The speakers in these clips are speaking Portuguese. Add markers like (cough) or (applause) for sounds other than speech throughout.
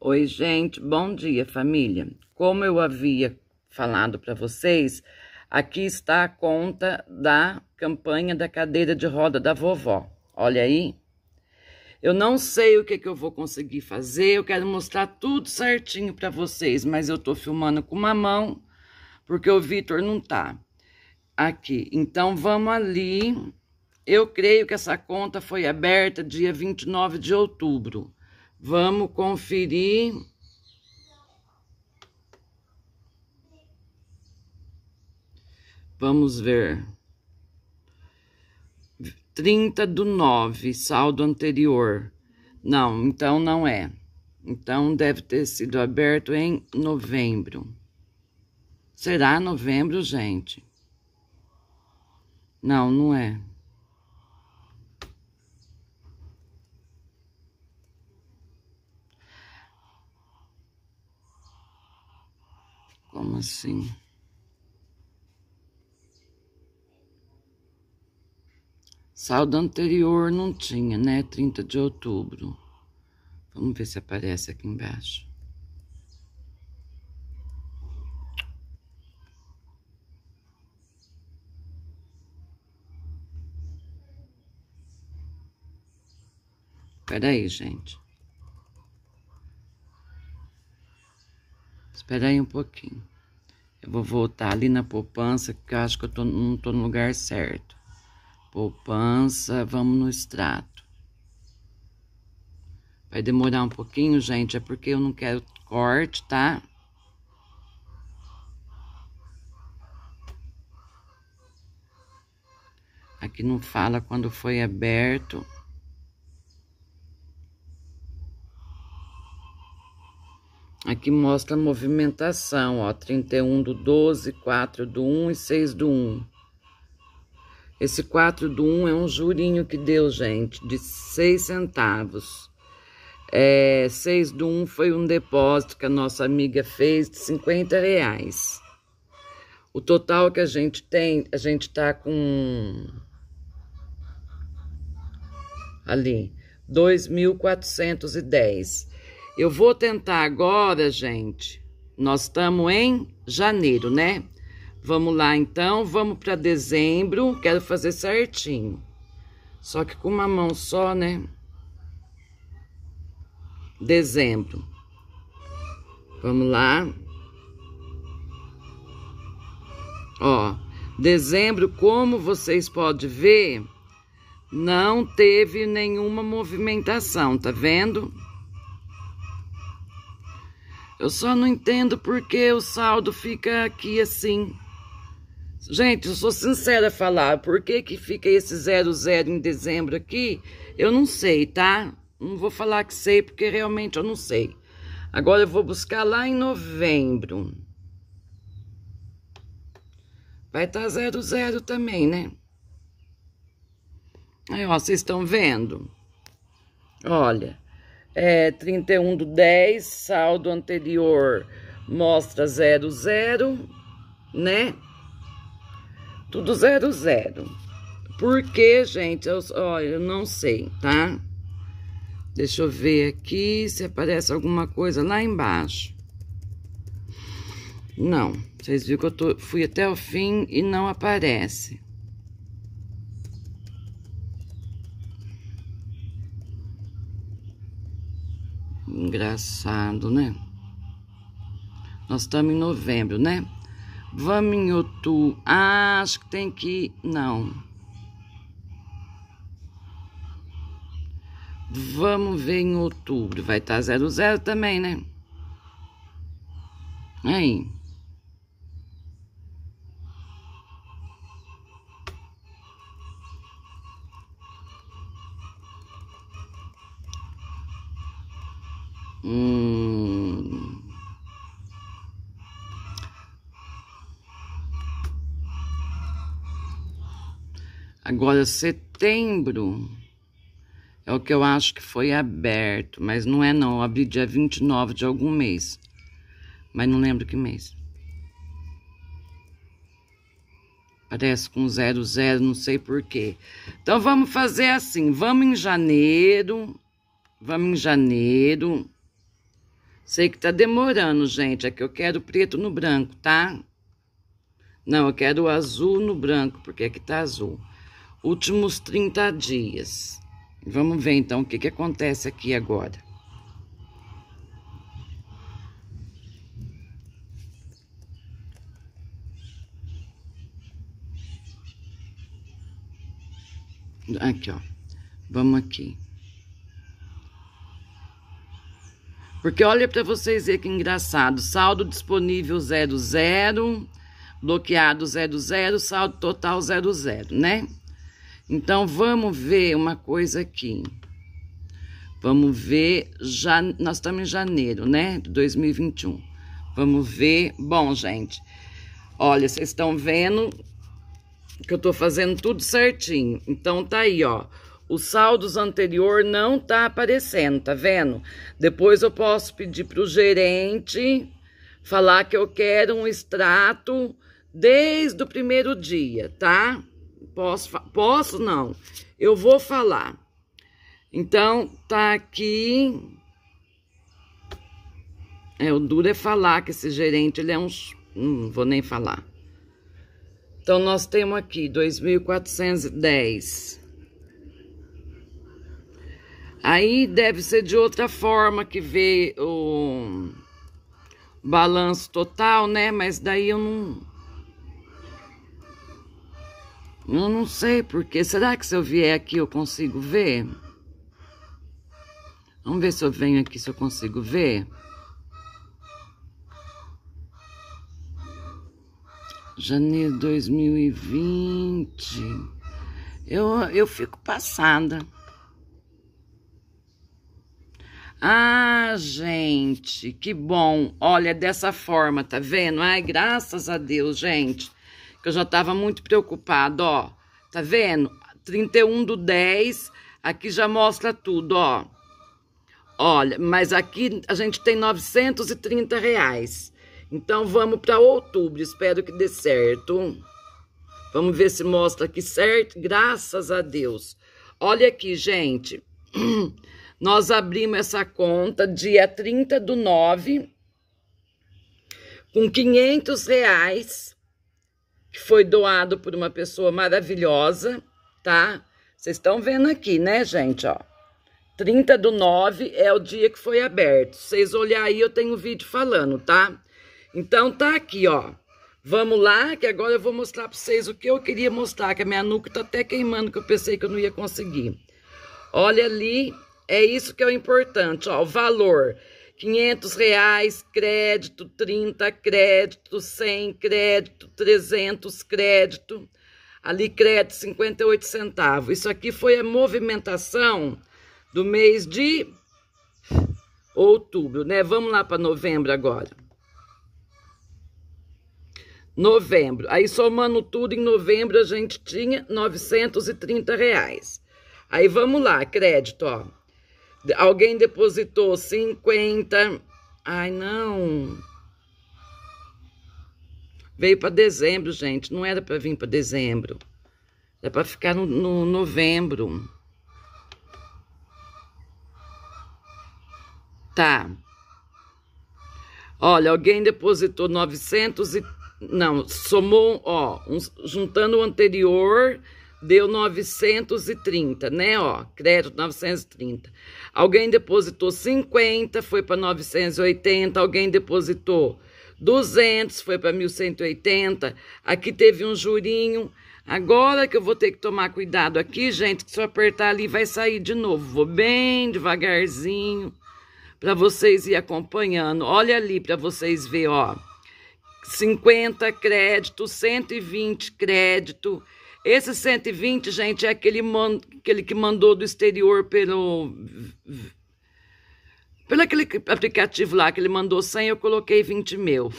Oi, gente, bom dia, família. Como eu havia falado para vocês, aqui está a conta da campanha da cadeira de roda da vovó. Olha aí. Eu não sei o que, que eu vou conseguir fazer, eu quero mostrar tudo certinho para vocês, mas eu estou filmando com uma mão, porque o Vitor não tá aqui. Então, vamos ali. Eu creio que essa conta foi aberta dia 29 de outubro. Vamos conferir. Vamos ver. 30 do 9, saldo anterior. Não, então não é. Então deve ter sido aberto em novembro. Será novembro, gente? Não, não é. Como assim? Saldo anterior não tinha, né? 30 de outubro. Vamos ver se aparece aqui embaixo. aí gente. Espera aí um pouquinho. Eu vou voltar ali na poupança, que eu acho que eu tô, não tô no lugar certo. Poupança, vamos no extrato. Vai demorar um pouquinho, gente, é porque eu não quero corte, tá? Aqui não fala quando foi aberto. Aqui mostra a movimentação, ó, 31 do 12, 4 do 1 e 6 do 1. Esse 4 do 1 é um jurinho que deu, gente, de 6 centavos. É, 6 do 1 foi um depósito que a nossa amiga fez de 50 reais. O total que a gente tem, a gente tá com... Ali, 2.410. Eu vou tentar agora, gente. Nós estamos em janeiro, né? Vamos lá, então. Vamos para dezembro. Quero fazer certinho. Só que com uma mão só, né? Dezembro. Vamos lá. Ó, dezembro, como vocês podem ver, não teve nenhuma movimentação, tá vendo? Eu só não entendo porque o saldo fica aqui assim. Gente, eu sou sincera a falar. Por que que fica esse 00 em dezembro aqui? Eu não sei, tá? Não vou falar que sei, porque realmente eu não sei. Agora eu vou buscar lá em novembro. Vai estar tá 00 também, né? Aí, ó, vocês estão vendo? Olha é, 31 do 10, saldo anterior mostra 00, né? Tudo 00. Por que, gente? Eu, olha, eu não sei, tá? Deixa eu ver aqui se aparece alguma coisa lá embaixo. Não, vocês viram que eu tô, fui até o fim e não aparece. Engraçado, né? Nós estamos em novembro, né? Vamos em outubro. Ah, acho que tem que. Não. Vamos ver em outubro. Vai estar tá 00 também, né? Aí. Hum... Agora, setembro é o que eu acho que foi aberto, mas não é não. Eu abri dia 29 de algum mês, mas não lembro que mês. Parece com zero, zero, não sei porquê. Então, vamos fazer assim, vamos em janeiro, vamos em janeiro, Sei que tá demorando, gente. É que eu quero preto no branco, tá? Não, eu quero azul no branco, porque aqui é tá azul. Últimos 30 dias. Vamos ver, então, o que que acontece aqui agora. Aqui, ó. Vamos aqui. Porque olha para vocês ver que engraçado. Saldo disponível 00, bloqueado 00, saldo total 00, né? Então, vamos ver uma coisa aqui. Vamos ver, já, nós estamos em janeiro, né, de 2021. Vamos ver, bom, gente, olha, vocês estão vendo que eu tô fazendo tudo certinho. Então, tá aí, ó, o saldos anterior não tá aparecendo, tá vendo? Depois eu posso pedir para o gerente falar que eu quero um extrato desde o primeiro dia, tá? Posso, posso não, eu vou falar. Então, tá aqui. É, o duro é falar que esse gerente, ele é um... Não vou nem falar. Então, nós temos aqui 2.410 Aí deve ser de outra forma que vê o balanço total, né? Mas daí eu não. Eu não sei porque. Será que se eu vier aqui eu consigo ver? Vamos ver se eu venho aqui se eu consigo ver. Janeiro 2020. Eu, eu fico passada. Ah, gente, que bom. Olha, dessa forma, tá vendo? Ai, graças a Deus, gente. Que eu já tava muito preocupado, ó. Tá vendo? 31 do 10, aqui já mostra tudo, ó. Olha, mas aqui a gente tem 930 reais. Então vamos para outubro, espero que dê certo. Vamos ver se mostra aqui certo, graças a Deus. Olha aqui, gente. (clears throat) Nós abrimos essa conta dia 30 do 9, com 500 reais, que foi doado por uma pessoa maravilhosa, tá? Vocês estão vendo aqui, né, gente, ó. 30 do 9 é o dia que foi aberto. Vocês olharem aí, eu tenho um vídeo falando, tá? Então tá aqui, ó. Vamos lá, que agora eu vou mostrar para vocês o que eu queria mostrar, que a minha nuca tá até queimando, que eu pensei que eu não ia conseguir. Olha ali é isso que é o importante, ó, o valor. 500 reais, crédito, 30 crédito, 100 crédito, 300 crédito, ali crédito 58 centavos. Isso aqui foi a movimentação do mês de outubro, né? Vamos lá para novembro agora. Novembro. Aí somando tudo em novembro a gente tinha 930 reais. Aí vamos lá, crédito, ó. Alguém depositou 50. Ai, não. Veio para dezembro, gente. Não era para vir para dezembro. Era para ficar no, no novembro. Tá. Olha, alguém depositou 900 e... Não, somou, ó, um, juntando o anterior deu 930, né, ó, crédito 930. Alguém depositou 50, foi para 980, alguém depositou 200, foi para 1180. Aqui teve um jurinho. Agora que eu vou ter que tomar cuidado aqui, gente, que se eu apertar ali vai sair de novo. Vou bem devagarzinho para vocês ir acompanhando. Olha ali para vocês ver, ó. 50 crédito, 120 crédito, esse 120, gente, é aquele, man, aquele que mandou do exterior pelo. Pelo aquele aplicativo lá que ele mandou 100, eu coloquei 20 mil.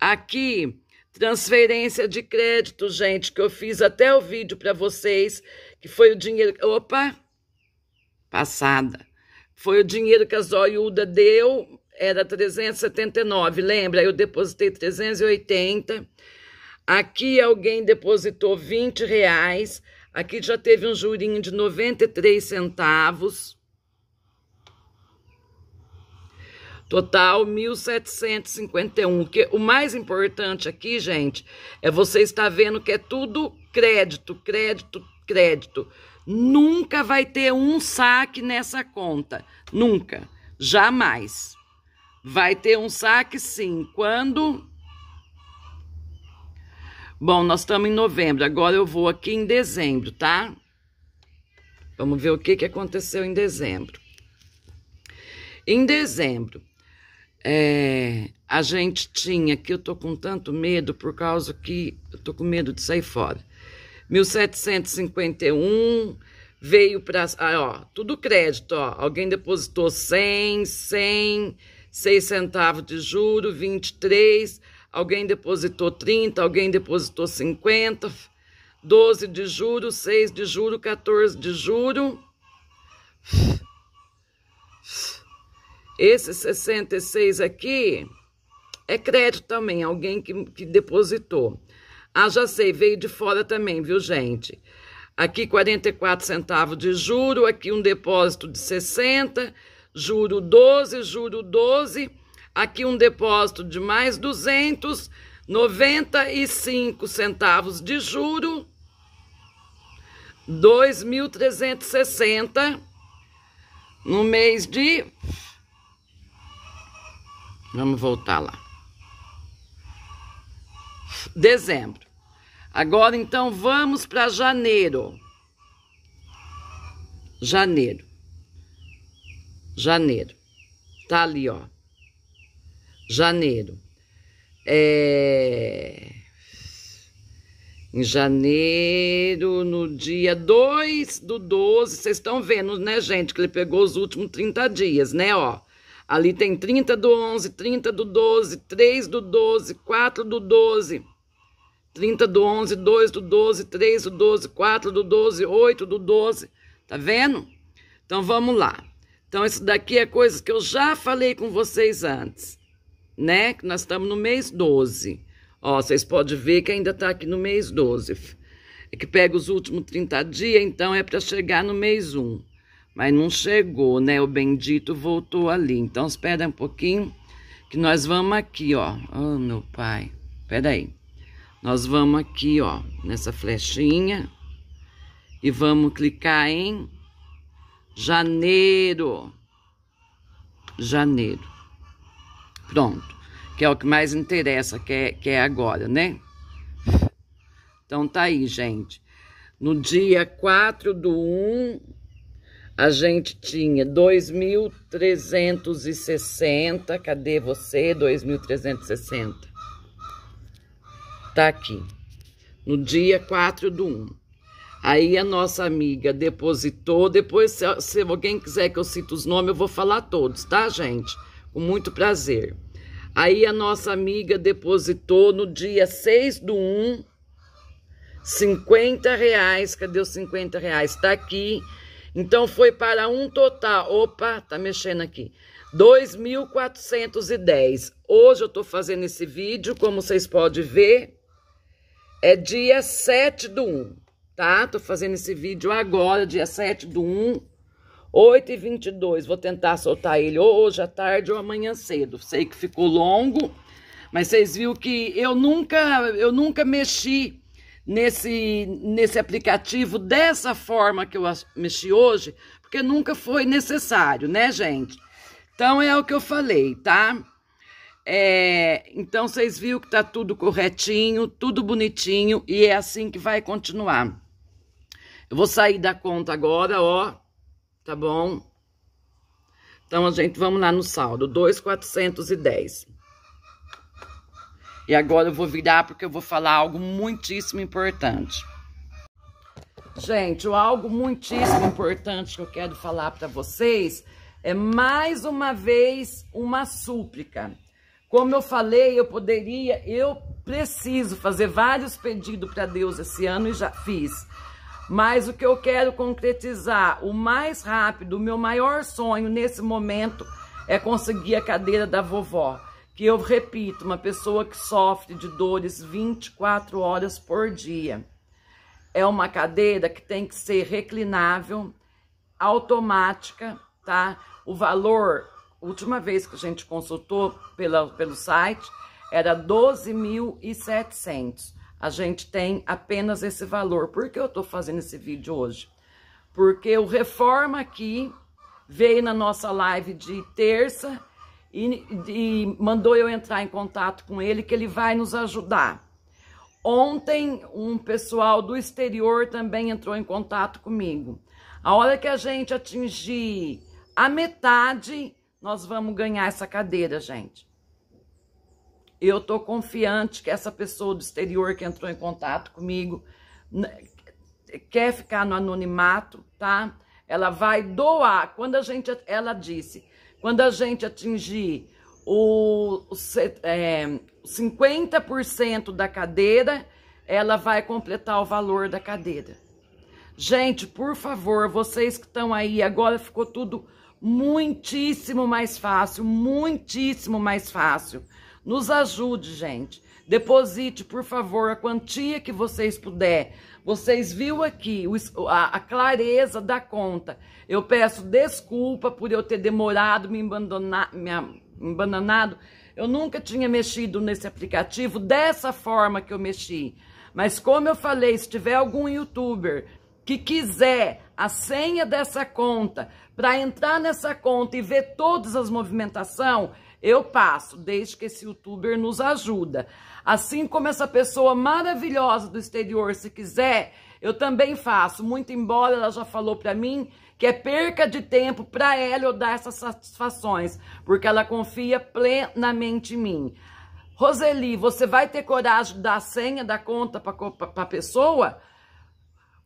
Aqui, transferência de crédito, gente, que eu fiz até o vídeo para vocês, que foi o dinheiro. Opa! Passada. Foi o dinheiro que a Zoiuda deu, era 379, lembra? Eu depositei 380 Aqui alguém depositou 20 reais. Aqui já teve um jurinho de 93 centavos. Total 1.751. que, o mais importante aqui, gente, é você estar vendo que é tudo crédito, crédito, crédito. Nunca vai ter um saque nessa conta. Nunca. Jamais. Vai ter um saque sim. Quando Bom, nós estamos em novembro, agora eu vou aqui em dezembro, tá? Vamos ver o que, que aconteceu em dezembro. Em dezembro, é, a gente tinha, que eu tô com tanto medo por causa que eu tô com medo de sair fora. 1751 veio para, ah, ó, tudo crédito, ó. Alguém depositou 100, 100, 6 centavos de juro, 23 alguém depositou 30, alguém depositou 50, 12 de juro, 6 de juro, 14 de juro. Esse 66 aqui é crédito também, alguém que, que depositou. Ah, já sei, veio de fora também, viu, gente? Aqui 44 centavos de juro, aqui um depósito de 60, juro 12, juro 12 Aqui um depósito de mais 295 centavos de juro, 2.360 no mês de Vamos voltar lá. Dezembro. Agora então vamos para janeiro. Janeiro. Janeiro. Tá ali, ó janeiro. É... Em janeiro, no dia 2 do 12, vocês estão vendo, né, gente, que ele pegou os últimos 30 dias, né, ó. Ali tem 30 do 11, 30 do 12, 3 do 12, 4 do 12, 30 do 11, 2 do 12, 3 do 12, 4 do 12, 8 do 12, tá vendo? Então, vamos lá. Então, isso daqui é coisa que eu já falei com vocês antes né? Nós estamos no mês 12. Ó, vocês podem ver que ainda está aqui no mês 12. É que pega os últimos 30 dias, então é para chegar no mês 1. Mas não chegou, né? O bendito voltou ali. Então espera um pouquinho que nós vamos aqui, ó. Oh, meu pai. Espera aí. Nós vamos aqui, ó, nessa flechinha e vamos clicar em janeiro. Janeiro. Pronto. Que é o que mais interessa, que é, que é agora, né? Então tá aí, gente. No dia 4 do 1, a gente tinha 2.360. Cadê você? 2.360. Tá aqui. No dia 4 do 1. Aí a nossa amiga depositou. Depois, se, se alguém quiser que eu cite os nomes, eu vou falar todos, tá, gente? Com muito prazer. Aí a nossa amiga depositou no dia 6 do 1, 50 reais. Cadê os 50 reais? Tá aqui. Então foi para um total. Opa, tá mexendo aqui. 2.410. Hoje eu tô fazendo esse vídeo, como vocês podem ver. É dia 7 do 1, tá? Tô fazendo esse vídeo agora, dia 7 do 1 8 e 22 vou tentar soltar ele hoje à tarde ou amanhã cedo. Sei que ficou longo, mas vocês viram que eu nunca, eu nunca mexi nesse, nesse aplicativo dessa forma que eu mexi hoje, porque nunca foi necessário, né, gente? Então é o que eu falei, tá? É, então vocês viram que tá tudo corretinho, tudo bonitinho e é assim que vai continuar. Eu vou sair da conta agora, ó tá bom? Então, a gente, vamos lá no saldo, 2,410. E agora eu vou virar porque eu vou falar algo muitíssimo importante. Gente, algo muitíssimo importante que eu quero falar para vocês é mais uma vez uma súplica. Como eu falei, eu poderia, eu preciso fazer vários pedidos para Deus esse ano e já fiz. Mas o que eu quero concretizar o mais rápido, o meu maior sonho nesse momento é conseguir a cadeira da vovó. Que eu repito, uma pessoa que sofre de dores 24 horas por dia. É uma cadeira que tem que ser reclinável, automática, tá? O valor, última vez que a gente consultou pela, pelo site, era 12.700. A gente tem apenas esse valor. Por que eu estou fazendo esse vídeo hoje? Porque o Reforma aqui veio na nossa live de terça e, e, mandou eu entrar em contato com ele, que ele vai nos ajudar. Ontem, um pessoal do exterior também entrou em contato comigo. A hora que a gente atingir a metade, nós vamos ganhar essa cadeira, gente. Eu estou confiante que essa pessoa do exterior que entrou em contato comigo né, quer ficar no anonimato, tá? Ela vai doar. Quando a gente, ela disse, quando a gente atingir o, o é, 50% da cadeira, ela vai completar o valor da cadeira. Gente, por favor, vocês que estão aí, agora ficou tudo muitíssimo mais fácil, muitíssimo mais fácil. Nos ajude, gente. Deposite, por favor, a quantia que vocês puder. Vocês viu aqui a, clareza da conta. Eu peço desculpa por eu ter demorado, me me abandonado. Eu nunca tinha mexido nesse aplicativo dessa forma que eu mexi. Mas como eu falei, se tiver algum youtuber que quiser a senha dessa conta para entrar nessa conta e ver todas as movimentações, eu passo, desde que esse youtuber nos ajuda. Assim como essa pessoa maravilhosa do exterior, se quiser, eu também faço. Muito embora ela já falou para mim que é perca de tempo para ela eu dar essas satisfações, porque ela confia plenamente em mim. Roseli, você vai ter coragem de dar a senha da conta para a pessoa?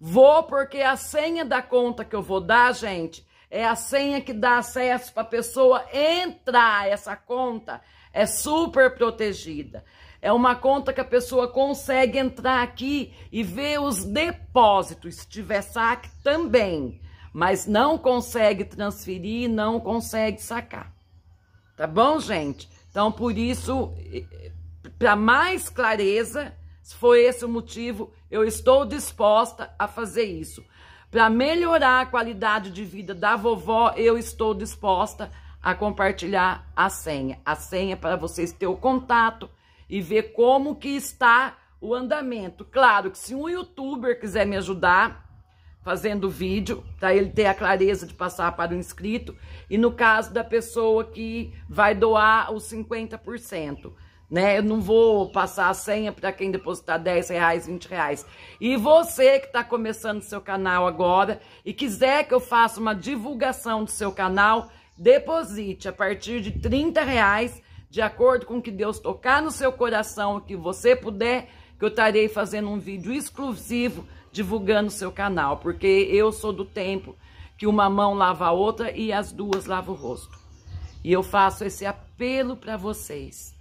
Vou, porque a senha da conta que eu vou dar, gente, é a senha que dá acesso para a pessoa entrar. Essa conta é super protegida. É uma conta que a pessoa consegue entrar aqui e ver os depósitos. Se tiver saque, também. Mas não consegue transferir, não consegue sacar. Tá bom, gente? Então, por isso, para mais clareza, se for esse o motivo, eu estou disposta a fazer isso. Para melhorar a qualidade de vida da vovó, eu estou disposta a compartilhar a senha. A senha é para vocês ter o contato e ver como que está o andamento. Claro que se um youtuber quiser me ajudar fazendo vídeo, para ele ter a clareza de passar para o inscrito, e no caso da pessoa que vai doar os 50% né? Eu não vou passar a senha para quem depositar 10 reais, 20 reais. E você que está começando seu canal agora e quiser que eu faça uma divulgação do seu canal, deposite a partir de 30 reais, de acordo com o que Deus tocar no seu coração, o que você puder, que eu estarei fazendo um vídeo exclusivo divulgando o seu canal, porque eu sou do tempo que uma mão lava a outra e as duas lavam o rosto. E eu faço esse apelo para vocês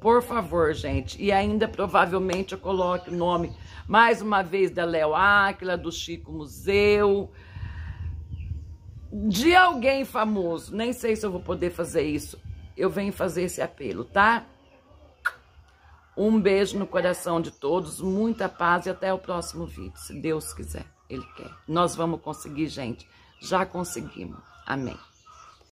por favor, gente. E ainda provavelmente eu coloque o nome mais uma vez da Léo Áquila, do Chico Museu, de alguém famoso. Nem sei se eu vou poder fazer isso. Eu venho fazer esse apelo, tá? Um beijo no coração de todos, muita paz e até o próximo vídeo, se Deus quiser, Ele quer. Nós vamos conseguir, gente. Já conseguimos. Amém.